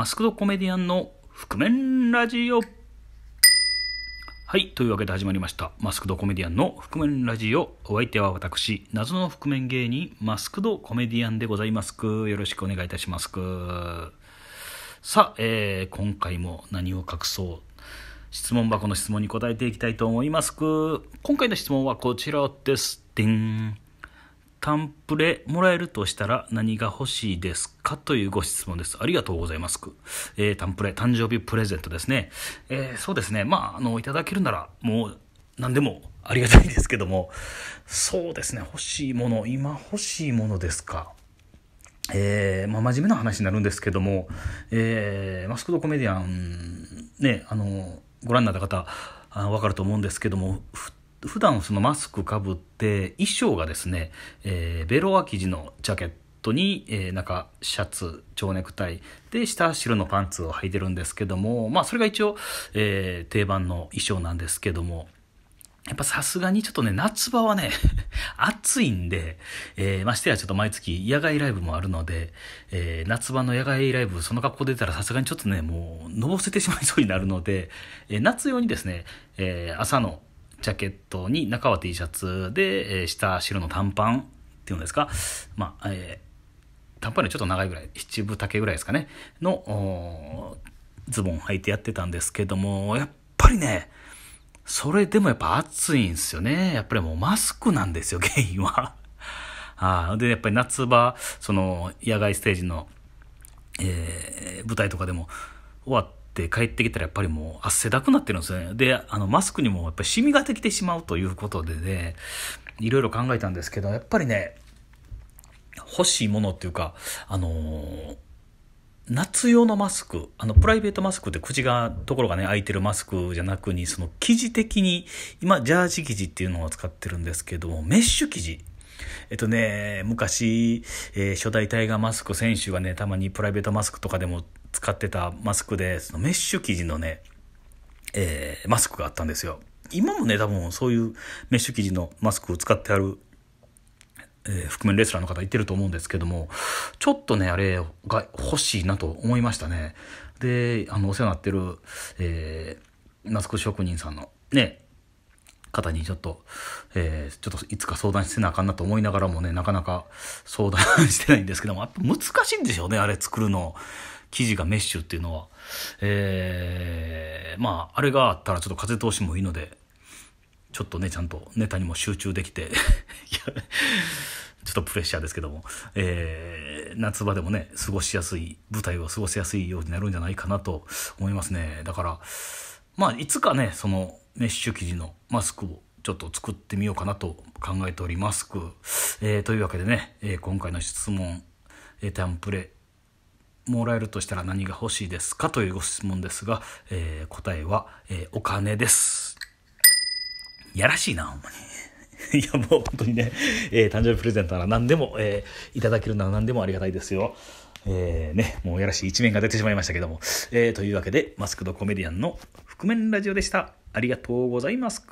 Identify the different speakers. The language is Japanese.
Speaker 1: マスクドコメディアンの覆面ラジオはい。というわけで始まりました。マスクドコメディアンの覆面ラジオ。お相手は私、謎の覆面芸人、マスクドコメディアンでございますく。よろしくお願いいたしますく。さあ、えー、今回も何を隠そう質問箱の質問に答えていきたいと思います今回の質問はこちらです。でん。タンプレもらえるとしたら何が欲しいですかというご質問です。ありがとうございます。えー、タンプレ、誕生日プレゼントですね。えー、そうですね。まあ、あの、いただけるなら、もう、何でもありがたいですけども、そうですね。欲しいもの、今欲しいものですか。えー、まあ、真面目な話になるんですけども、えー、マスクドコメディアン、ね、あの、ご覧になった方、あ分かると思うんですけども、普段そのマスクかぶって衣装がですね、えー、ベロア生地のジャケットに、えー、中シャツ蝶ネクタイで下白のパンツを履いてるんですけどもまあそれが一応、えー、定番の衣装なんですけどもやっぱさすがにちょっとね、夏場はね、暑いんで、えー、ましてやちょっと毎月野外ライブもあるので、えー、夏場の野外ライブ、その格好出たらさすがにちょっとね、もう、のぼせてしまいそうになるので、えー、夏用にですね、え朝のジャケットに中は T シャツで、え下白の短パンっていうんですか、まあ、えー短パンりちょっと長いぐらい七分丈ぐらいですかねのズボン履いてやってたんですけどもやっぱりねそれでもやっぱ暑いんですよねやっぱりもうマスクなんですよ原因は あでやっぱり夏場その野外ステージの、えー、舞台とかでも終わって帰ってきたらやっぱりもう汗だくなってるんですよね。で、あのマスクにもやっぱりシミができてしまうということでね、いろいろ考えたんですけど、やっぱりね、欲しいものっていうか、あのー、夏用のマスク、あの、プライベートマスクって口が、ところがね、開いてるマスクじゃなくに、その生地的に、今、ジャージ生地っていうのを使ってるんですけども、メッシュ生地。えっとね、昔、えー、初代タイガーマスク選手がね、たまにプライベートマスクとかでも使ってたマスクで、そのメッシュ生地のね、えー、マスクがあったんですよ。今もね、多分そういうメッシュ生地のマスクを使ってあるえー、覆面レスラーの方言ってると思うんですけども、ちょっとね、あれが欲しいなと思いましたね。で、あの、お世話になってる、えー、マス職人さんの、ね、方にちょっと、えー、ちょっといつか相談してなあかんなと思いながらもね、なかなか相談してないんですけども、やっぱ難しいんでしょうね、あれ作るの。生地がメッシュっていうのは。えー、まあ、あれがあったらちょっと風通しもいいので、ちょっとね、ちゃんとネタにも集中できていや ちょっとプレッシャーですけども、えー、夏場でもね、過ごしやすい、舞台を過ごしやすいようになるんじゃないかなと思いますね。だから、まあ、いつかね、そのメッシュ生地のマスクをちょっと作ってみようかなと考えております。えー、というわけでね、えー、今回の質問、えー、タンプレ、もらえるとしたら何が欲しいですかというご質問ですが、えー、答えは、えー、お金です。やらしいな、ほんまに。いや、もう本当にね、えー、誕生日プレゼントなら何でも、えー、いただけるなら何でもありがたいですよ。えー、ね、もうやらしい一面が出てしまいましたけども。えー、というわけで、マスクドコメディアンの覆面ラジオでした。ありがとうございます。